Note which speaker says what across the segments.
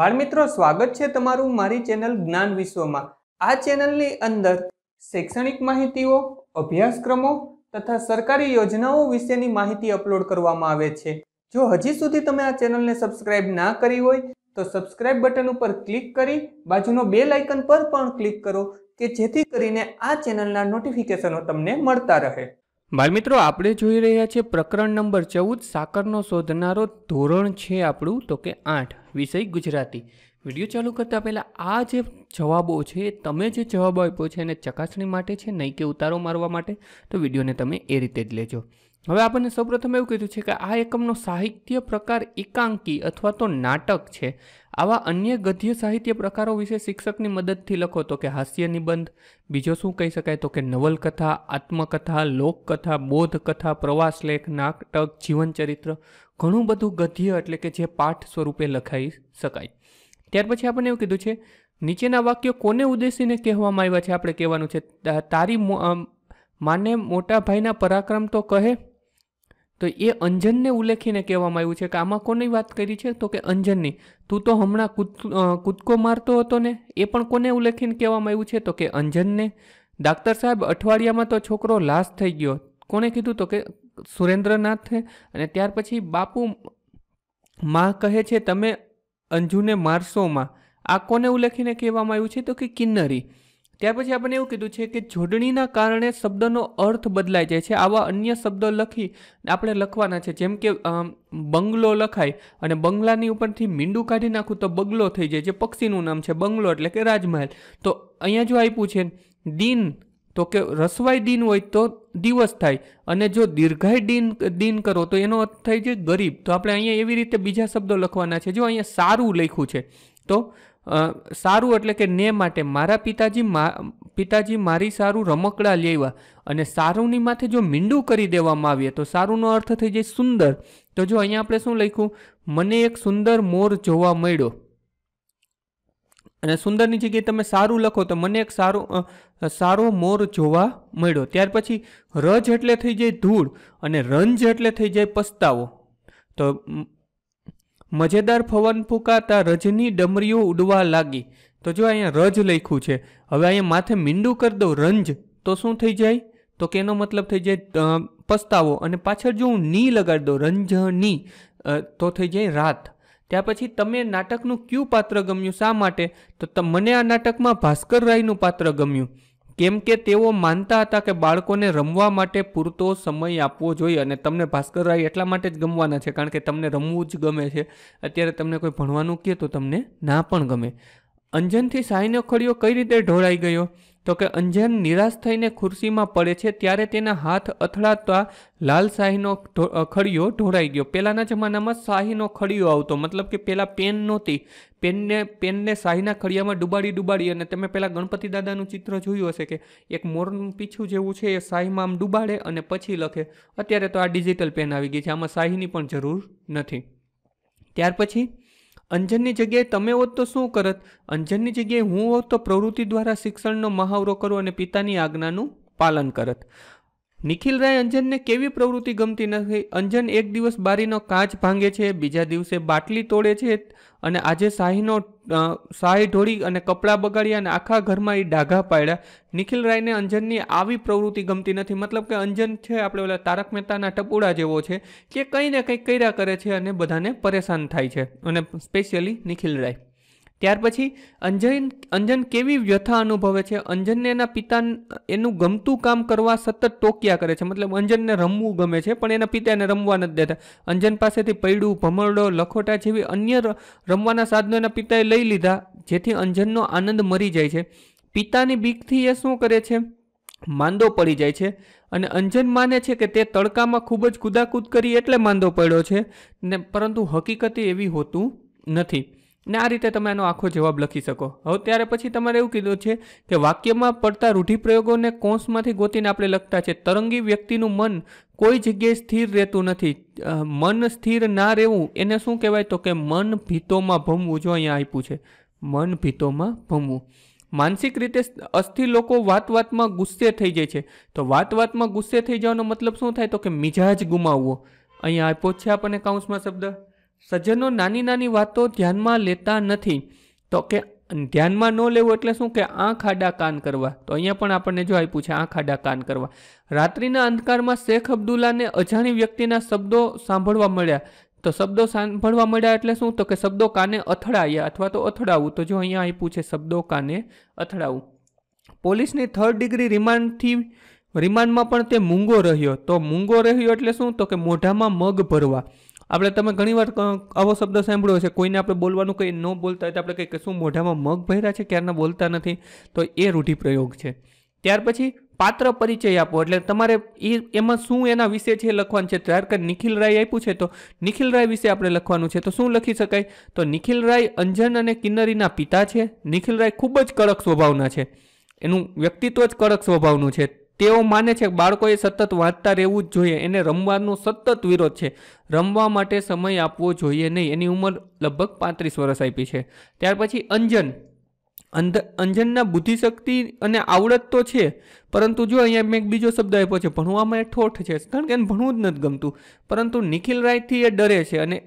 Speaker 1: બાળમિત્રો સ્વાગત છે તમારું મારી ચેનલ જ્ઞાન વિશ્વમાં આ ચેનલની અંદર શૈક્ષણિક માહિતીઓ અભ્યાસક્રમો તથા સરકારી યોજનાઓ વિશેની માહિતી અપલોડ કરવામાં આવે છે જો હજી સુધી તમે આ ચેનલને સબસ્ક્રાઇબ ના કરી હોય તો સબસ્ક્રાઇબ બટન ઉપર ક્લિક કરી બાજુનો બે લાઇકન પર પણ ક્લિક કરો કે જેથી કરીને આ ચેનલના નોટિફિકેશનો તમને મળતા રહે બાળમિત્રો આપણે જોઈ રહ્યા છીએ પ્રકરણ નંબર ચૌદ સાકરનો શોધનારો ધોરણ છે આપણું તો કે આઠ વિષય ગુજરાતી વિડીયો ચાલુ કરતાં પહેલાં આ જે જવાબો છે તમે જે જવાબ આપ્યો છે એને ચકાસણી માટે છે નહીં કે ઉતારો મારવા માટે તો વિડીયોને તમે એ રીતે જ લેજો હવે આપણને સૌપ્રથમ એવું કીધું છે કે આ એકમનો સાહિત્ય પ્રકાર એકાંકી અથવા તો નાટક છે આવા અન્ય ગદ્ય સાહિત્ય પ્રકારો વિશે શિક્ષકની મદદથી લખો તો કે હાસ્ય નિબંધ બીજો શું કહી શકાય તો કે નવલકથા આત્મકથા લોકકથા બોધકથા પ્રવાસ લેખ નાટક જીવનચરિત્ર ઘણું બધું ગધ્ય એટલે કે જે પાઠ સ્વરૂપે લખાઈ શકાય ત્યાર પછી આપણને એવું કીધું છે નીચેના વાક્યો કોને ઉદ્દેશીને કહેવામાં આવ્યા છે આપણે કહેવાનું છે તારી માને મોટા ભાઈના પરાક્રમ તો કહે તો એ અંજનને ઉલ્લેખીને કહેવામાં આવ્યું છે કે આમાં કોની વાત કરી છે તો કે અંજનની તું તો હમણાં કૂદ કૂદકો મારતો હતો ને એ પણ કોને ઉલ્લેખીને કહેવામાં આવ્યું છે તો કે અંજનને ડાક્ટર સાહેબ અઠવાડિયામાં તો છોકરો લાશ થઈ ગયો કોણે કીધું તો કે સુરેન્દ્રનાથ અને ત્યાર પછી બાપુ માં કહે છે તમે અંજુને મારશો આ કોને ઉલ્લેખીને કહેવામાં આવ્યું છે તો કે કિન્નરી ત્યાર પછી આપણને એવું કીધું છે કે જોડણીના કારણે શબ્દનો અર્થ બદલાઈ જાય છે આવા અન્ય શબ્દો લખી આપણે લખવાના છે જેમ કે બંગલો લખાય અને બંગલાની ઉપરથી મીંડું કાઢી નાખું તો બગલો થઈ જાય જે પક્ષીનું નામ છે બંગલો એટલે કે રાજમહેલ તો અહીંયા જો આપ્યું છે દિન તો કે રસવાય દિન હોય તો દિવસ થાય અને જો દીર્ઘાય દિન દિન કરો તો એનો અર્થ થાય છે ગરીબ તો આપણે અહીંયા એવી રીતે બીજા શબ્દો લખવાના છે જો અહીંયા સારું લખ્યું છે તો સારું એટલે કે ને માટે મારા પિતાજી મા પિતાજી મારી સારું રમકડા લેવા અને સારુંની માથે જો મીંડું કરી દેવામાં આવીએ તો સારુંનો અર્થ થઈ જાય સુંદર તો જો અહીંયા આપણે શું લખ્યું મને એક સુંદર મોર જોવા મળ્યો અને સુંદરની જગ્યાએ તમે સારું લખો તો મને એક સારો સારો મોર જોવા મળ્યો ત્યાર પછી રજ એટલે થઈ જાય ધૂળ અને રંજ એટલે થઈ જાય પસ્તાવો તો મજેદાર પવન ફૂંકાતા રજની ડમરીઓ ઉડવા લાગી તો જો અહીંયા રજ લખ્યું છે હવે અહીંયા માથે મીંડું કરી દઉં રંજ તો શું થઈ જાય તો કેનો મતલબ થઈ જાય પસ્તાવો અને પાછળ જો હું ની લગાડી દઉં રંજની તો થઈ જાય રાત ત્યાર પછી તમે નાટકનું ક્યુ પાત્ર ગમ્યું શા માટે તો મને આ નાટકમાં ભાસ્કર રાયનું પાત્ર ગમ્યું કેમ કે તેઓ માનતા હતા કે બાળકોને રમવા માટે પૂરતો સમય આપવો જોઈએ અને તમને ભાસ્કર રાય એટલા માટે જ ગમવાના છે કારણ કે તમને રમવું જ ગમે છે અત્યારે તમને કોઈ ભણવાનું કહે તો તમને ના પણ ગમે અંજનથી સાઈનો ખડીયો કઈ રીતે ઢોળાઈ ગયો તો કે અંજન નિરાશ થઈને ખુરશીમાં પડે છે ત્યારે તેના હાથ અથડાતા લાલ શાહીનો ખડિયો ઢોળાઈ ગયો પહેલાંના જમાનામાં શાહીનો ખડિયો આવતો મતલબ કે પહેલાં પેન નહોતી પેનને પેનને શાહીના ખડિયામાં ડુબાડી ડુબાડી અને તમે પહેલાં ગણપતિ દાદાનું ચિત્ર જોયું હશે કે એક મોરનું પીછું જેવું છે એ શાહીમાં આમ ડુબાડે અને પછી લખે અત્યારે તો આ ડિજિટલ પેન આવી ગઈ છે આમાં શાહીની પણ જરૂર નથી ત્યાર પછી અંજનની જગ્યાએ તમે હોત તો શું કરત અંજનની જગ્યાએ હું હોત તો પ્રવૃત્તિ દ્વારા શિક્ષણનો મહાવરો કરો અને પિતાની આજ્ઞાનું પાલન કરત નિખિલરાય અંજનને કેવી પ્રવૃત્તિ ગમતી નથી અંજન એક દિવસ બારીનો કાચ ભાંગે છે બીજા દિવસે બાટલી તોડે છે અને આજે શાહીનો શાહી ઢોળી અને કપડાં બગાડ્યા અને આખા ઘરમાં એ ડાઘા પાડ્યા નિખિલ રાયને અંજનની આવી પ્રવૃત્તિ ગમતી નથી મતલબ કે અંજન છે આપણે ઓલા તારક મહેતાના ટપુડા જેવો છે કે કંઈ ને કંઈક કર્યા કરે છે અને બધાને પરેશાન થાય છે અને સ્પેશિયલી નિખિલ રાય ત્યાર પછી અંજન અંજન કેવી વ્યથા અનુભવે છે અંજનને એના પિતા એનું ગમતું કામ કરવા સતત ટોક્યા કરે છે મતલબ અંજનને રમવું ગમે છે પણ એના પિતા એને રમવા નથી દેતા અંજન પાસેથી પૈડું ભમરડો લખોટા જેવી અન્ય રમવાના સાધનો એના પિતાએ લઈ લીધા જેથી અંજનનો આનંદ મરી જાય છે પિતાની બીકથી એ શું કરે છે માંદો પડી જાય છે અને અંજન માને છે કે તે તડકામાં ખૂબ જ કુદાકૂદ કરી એટલે માંદો પડ્યો છે ને પરંતુ હકીકત એવી હોતું નથી ને આ રીતે તમે આનો આખો જવાબ લખી શકો હવે ત્યારે પછી તમારે એવું કીધું છે કે વાક્યમાં પડતા રૂઢિપ્રયોગોને કોંસમાંથી ગોતીને આપણે લખતા છે તરંગી વ્યક્તિનું મન કોઈ જગ્યાએ સ્થિર રહેતું નથી મન સ્થિર ના રહેવું એને શું કહેવાય તો કે મન ભીતોમાં ભમવું જો અહીંયા આપ્યું છે મન ભીતોમાં ભમવું માનસિક રીતે અસ્થિર લોકો વાત વાતમાં ગુસ્સે થઈ જાય છે તો વાત વાતમાં ગુસ્સે થઈ જવાનો મતલબ શું થાય તો કે મિજાજ ગુમાવવો અહીંયા આપ્યો છે આપણને કાઉન્સમાં શબ્દ સજ્જનો નાની નાની વાતો ધ્યાનમાં લેતા નથી તો કે ધ્યાનમાં ન લેવું એટલે શું કે આંખ આડા કાન કરવા તો અહીંયા પણ આપણને જો આપ્યું છે આંખ આડા કાન કરવા રાત્રિના અંધકારમાં શેખ અબ્દુલ્લાને અજાણી વ્યક્તિના શબ્દો સાંભળવા મળ્યા તો શબ્દો સાંભળવા મળ્યા એટલે શું તો કે શબ્દો કાને અથડાયા અથવા તો અથડાવું તો જો અહીંયા આપ્યું છે શબ્દો કાને અથડાવું પોલીસની થર્ડ ડિગ્રી રિમાન્ડથી રિમાન્ડમાં પણ તે મૂંગો રહ્યો તો મૂંગો રહ્યો એટલે શું તો કે મોઢામાં મગ ભરવા આપણે તમે ઘણીવાર આવો શબ્દ સાંભળ્યો છે કોઈને આપણે બોલવાનું કંઈ ન બોલતા હોય તો આપણે કંઈક શું મોઢામાં મગ ભર્યા છે ક્યારના બોલતા નથી તો એ રૂઢિપ્રયોગ છે ત્યાર પછી પાત્ર પરિચય આપો એટલે તમારે એ એમાં શું એના વિશે છે લખવાનું છે ત્યાર કે નિખિલ રાય આપ્યું છે તો નિખિલ રાય વિશે આપણે લખવાનું છે તો શું લખી શકાય તો નિખિલ રાય અંજન અને કિન્નરીના પિતા છે નિખિલ રાય ખૂબ જ કડક સ્વભાવના છે એનું વ્યક્તિત્વ જ કડક સ્વભાવનું છે તેઓ માને છે કે બાળકોએ સતત વાંચતા રહેવું જ જોઈએ એને રમવાનો સતત વિરોધ છે રમવા માટે સમય આપવો જોઈએ નહીં એની ઉંમર લગભગ પાંત્રીસ વર્ષ આપી છે ત્યાર પછી અંજન અંધ અંજનના બુદ્ધિશક્તિ અને આવડત તો છે પરંતુ જો અહીંયા મેં એક બીજો શબ્દ આપ્યો છે ભણવામાં એ ઠોઠ છે કારણ કે એને ભણવું જ નથી ગમતું પરંતુ નિખિલ રાયથી એ ડરે છે અને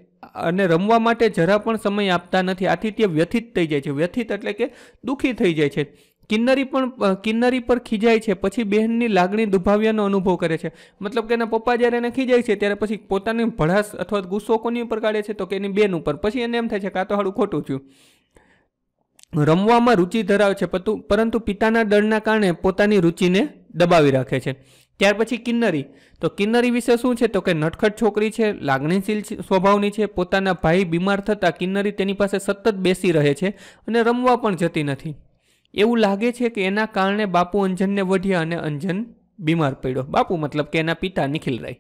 Speaker 1: અને રમવા માટે જરા પણ સમય આપતા નથી આથી તે વ્યથિત થઈ જાય છે વ્યથિત એટલે કે દુઃખી થઈ જાય છે કિન્નરી પણ કિન્નરી પર ખીજાય છે પછી બહેનની લાગણી દુભાવ્યાનો અનુભવ કરે છે મતલબ કે એના પપ્પા જ્યારે એને ખીજાય છે ત્યારે પછી પોતાની ભડાસ અથવા ગુસ્સો કોની ઉપર કાઢે છે તો કે એની બહેન ઉપર પછી એને એમ થાય છે કે તો હાડું ખોટું થયું રમવામાં રુચિ ધરાવે છે પરંતુ પિતાના દળના કારણે પોતાની રુચિને દબાવી રાખે છે ત્યાર પછી કિન્નરી તો કિન્નરી વિશે શું છે તો કે નટખટ છોકરી છે લાગણીશીલ સ્વભાવની છે પોતાના ભાઈ બીમાર થતાં કિન્નરી તેની પાસે સતત બેસી રહે છે અને રમવા પણ જતી નથી એવું લાગે છે કે એના કારણે બાપુ અંજનને વઢ્યા અને અંજન બીમાર પડ્યો બાપુ મતલબ કે એના પિતા નિખિલ રાય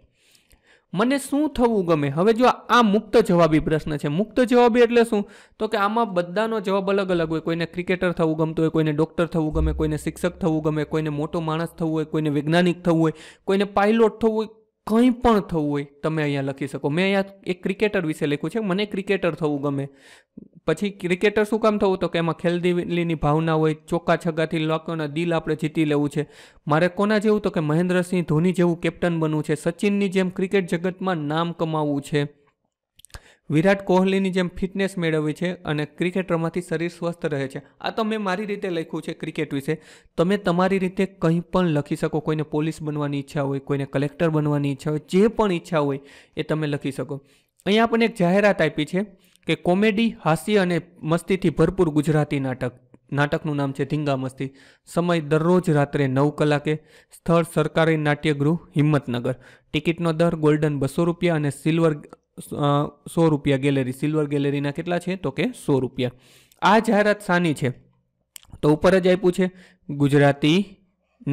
Speaker 1: મને શું થવું ગમે હવે જો આ મુક્ત જવાબી પ્રશ્ન છે મુક્ત જવાબી એટલે શું તો કે આમાં બધાનો જવાબ અલગ અલગ હોય કોઈને ક્રિકેટર થવું ગમતું હોય કોઈને ડૉક્ટર થવું ગમે કોઈને શિક્ષક થવું ગમે કોઈને મોટો માણસ થવું હોય કોઈને વૈજ્ઞાનિક થવું હોય કોઈને પાયલોટ થવું હોય કંઈ પણ થવું હોય તમે અહીંયા લખી શકો મેં અહીંયા એક ક્રિકેટર વિશે લખ્યું છે મને ક્રિકેટર થવું ગમે પછી ક્રિકેટર શું કામ થવું તો કે એમાં ખેલદીલીની ભાવના હોય ચોક્કા છગાથી લોકોના દિલ આપણે જીતી લેવું છે મારે કોના જેવું તો કે મહેન્દ્રસિંહ ધોની જેવું કેપ્ટન બનવું છે સચિનની જેમ ક્રિકેટ જગતમાં નામ કમાવવું છે વિરાટ કોહલીની જેમ ફિટનેસ મેળવવી છે અને ક્રિકેટ રમવાથી શરીર સ્વસ્થ રહે છે આ તો મેં મારી રીતે લખ્યું છે ક્રિકેટ વિશે તમે તમારી રીતે કંઈ પણ લખી શકો કોઈને પોલીસ બનવાની ઈચ્છા હોય કોઈને કલેક્ટર બનવાની ઈચ્છા હોય જે પણ ઈચ્છા હોય એ તમે લખી શકો અહીંયા આપણને એક જાહેરાત આપી છે કે કોમેડી હાસ્ય અને મસ્તીથી ભરપૂર ગુજરાતી નાટક નાટકનું નામ છે ધીંગા મસ્તી સમય દરરોજ રાત્રે નવ કલાકે સ્થળ સરકારી નાટ્યગૃહ હિંમતનગર ટિકિટનો દર ગોલ્ડન બસો રૂપિયા અને સિલ્વર સો રૂપિયા ગેલેરી સિલ્વર ગેલેરીના કેટલા છે તો કે સો રૂપિયા આ જાહેરાત શાની છે તો ઉપર જ આપ્યું છે ગુજરાતી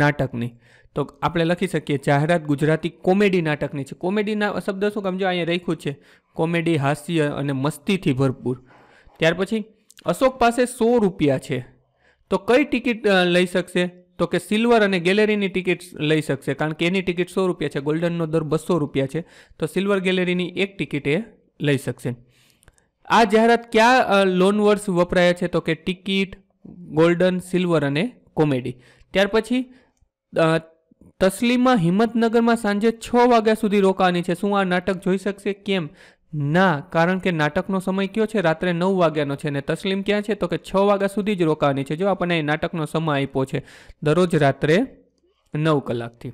Speaker 1: નાટકની તો આપણે લખી શકીએ જાહેરાત ગુજરાતી કોમેડી નાટકની છે કોમેડીના શબ્દ શું કમજો અહીંયા રાખ્યું છે કોમેડી હાસ્ય અને મસ્તીથી ભરપૂર ત્યાર પછી અશોક પાસે સો રૂપિયા છે તો કઈ ટિકિટ લઈ શકશે તો કે સિલ્વર અને ગેલેરીની ટિકિટ લઈ શકશે કારણ કે એની ટિકિટ સો રૂપિયા છે ગોલ્ડનનો દર બસો રૂપિયા છે તો સિલ્વર ગેલેરીની એક ટિકિટ એ લઈ શકશે આ જાહેરાત ક્યાં લોન વર્ડ્સ વપરાયા છે તો કે ટિકિટ ગોલ્ડન સિલ્વર અને કોમેડી ત્યાર પછી તસલીમા હિંમતનગરમાં સાંજે છ વાગ્યા સુધી રોકાવાની છે શું આ નાટક જોઈ શકશે કેમ ના કારણ કે નાટકનો સમય કયો છે રાત્રે નવ વાગ્યાનો છે ને તસલીમ ક્યાં છે તો કે છ વાગ્યા સુધી જ રોકાવાની છે જો આપણને નાટકનો સમય આપ્યો છે દરરોજ રાત્રે નવ કલાકથી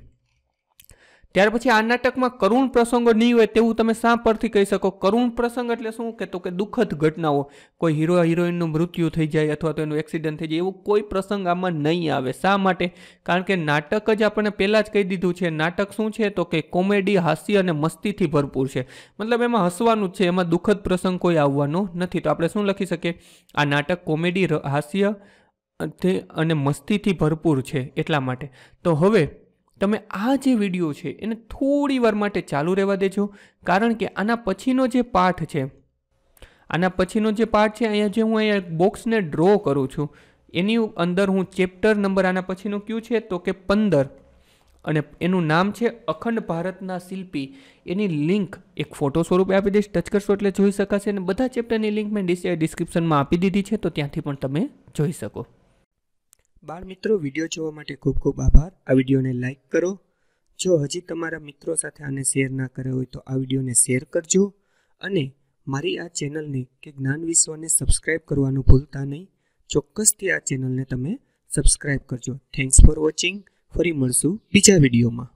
Speaker 1: ત્યાર પછી આ નાટકમાં કરુણ પ્રસંગો નહીં હોય તેવું તમે શા પરથી કહી શકો કરુણ પ્રસંગ એટલે શું કે તો કે દુઃખદ ઘટનાઓ કોઈ હીરો હિરોઈનનું મૃત્યુ થઈ જાય અથવા તો એનું એક્સિડન્ટ થઈ જાય એવું કોઈ પ્રસંગ આમાં નહીં આવે શા માટે કારણ કે નાટક જ આપણને પહેલાં જ કહી દીધું છે નાટક શું છે તો કે કોમેડી હાસ્ય અને મસ્તીથી ભરપૂર છે મતલબ એમાં હસવાનું જ છે એમાં દુઃખદ પ્રસંગ કોઈ આવવાનો નથી તો આપણે શું લખી શકીએ આ નાટક કોમેડી હાસ્ય અને મસ્તીથી ભરપૂર છે એટલા માટે તો હવે તમે આ જે વિડીયો છે એને થોડી વાર માટે ચાલુ રહેવા દેજો કારણ કે આના પછીનો જે પાઠ છે આના પછીનો જે પાઠ છે અહીંયા જે હું અહીંયા બોક્સને ડ્રો કરું છું એની અંદર હું ચેપ્ટર નંબર આના પછીનું કયું છે તો કે પંદર અને એનું નામ છે અખંડ ભારતના શિલ્પી એની લિંક એક ફોટો સ્વરૂપે આપી દઈશ ટચ કરશો એટલે જોઈ શકાશે અને બધા ચેપ્ટરની લિંક મેં ડિસ્ક્રિપ્શનમાં આપી દીધી છે તો ત્યાંથી પણ તમે જોઈ શકો બાળ મિત્રો વિડીયો જોવા માટે ખૂબ ખૂબ આભાર આ વિડીયોને લાઇક કરો જો હજી તમારા મિત્રો સાથે આને શેર ના કર્યો હોય તો આ વિડીયોને શેર કરજો અને મારી આ ચેનલને કે જ્ઞાન વિશ્વને સબસ્ક્રાઈબ કરવાનું ભૂલતા નહીં ચોક્કસથી આ ચેનલને તમે સબસ્ક્રાઇબ કરજો થેન્ક્સ ફોર વોચિંગ ફરી મળશું બીજા વિડીયોમાં